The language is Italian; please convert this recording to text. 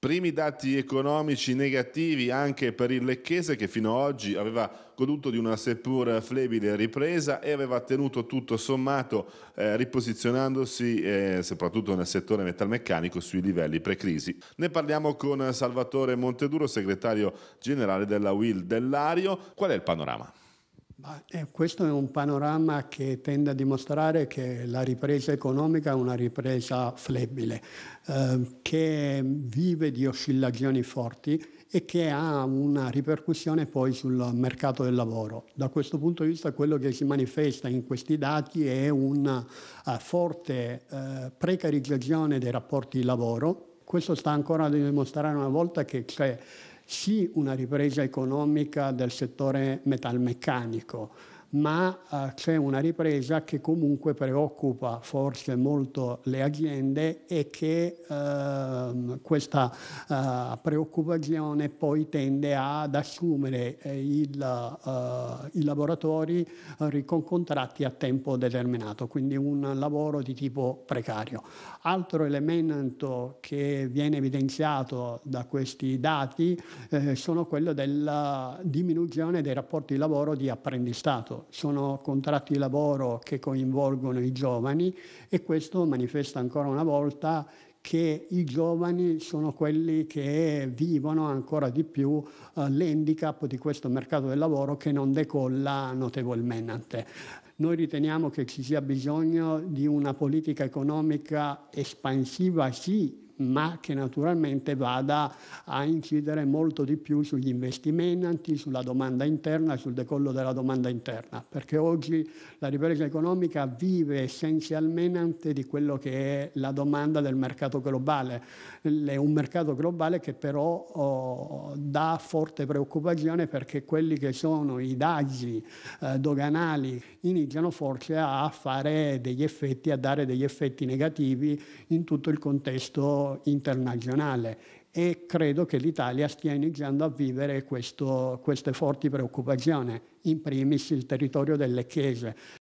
Primi dati economici negativi anche per il Lecchese che fino ad oggi aveva goduto di una seppur flebile ripresa e aveva tenuto tutto sommato eh, riposizionandosi eh, soprattutto nel settore metalmeccanico sui livelli pre-crisi. Ne parliamo con Salvatore Monteduro, segretario generale della Will dell'Ario. Qual è il panorama? Eh, questo è un panorama che tende a dimostrare che la ripresa economica è una ripresa flebile, eh, che vive di oscillazioni forti e che ha una ripercussione poi sul mercato del lavoro. Da questo punto di vista quello che si manifesta in questi dati è una uh, forte uh, precarizzazione dei rapporti di lavoro. Questo sta ancora a dimostrare una volta che c'è sì una ripresa economica del settore metalmeccanico, ma eh, c'è una ripresa che comunque preoccupa forse molto le aziende e che ehm, questa eh, preoccupazione poi tende ad assumere eh, il, i lavoratori con contratti a tempo determinato, quindi un lavoro di tipo precario. Altro elemento che viene evidenziato da questi dati sono quello della diminuzione dei rapporti di lavoro di apprendistato sono contratti di lavoro che coinvolgono i giovani e questo manifesta ancora una volta che i giovani sono quelli che vivono ancora di più eh, l'handicap di questo mercato del lavoro che non decolla notevolmente. Noi riteniamo che ci sia bisogno di una politica economica espansiva, sì, ma che naturalmente vada a incidere molto di più sugli investimenti, sulla domanda interna, sul decollo della domanda interna, perché oggi la ripresa economica vive essenzialmente di quello che è la domanda del mercato globale, è un mercato globale che però oh, dà forte preoccupazione perché quelli che sono i dazi eh, doganali iniziano forse a fare degli effetti, a dare degli effetti negativi in tutto il contesto internazionale e credo che l'Italia stia iniziando a vivere questo, queste forti preoccupazioni, in primis il territorio delle chiese.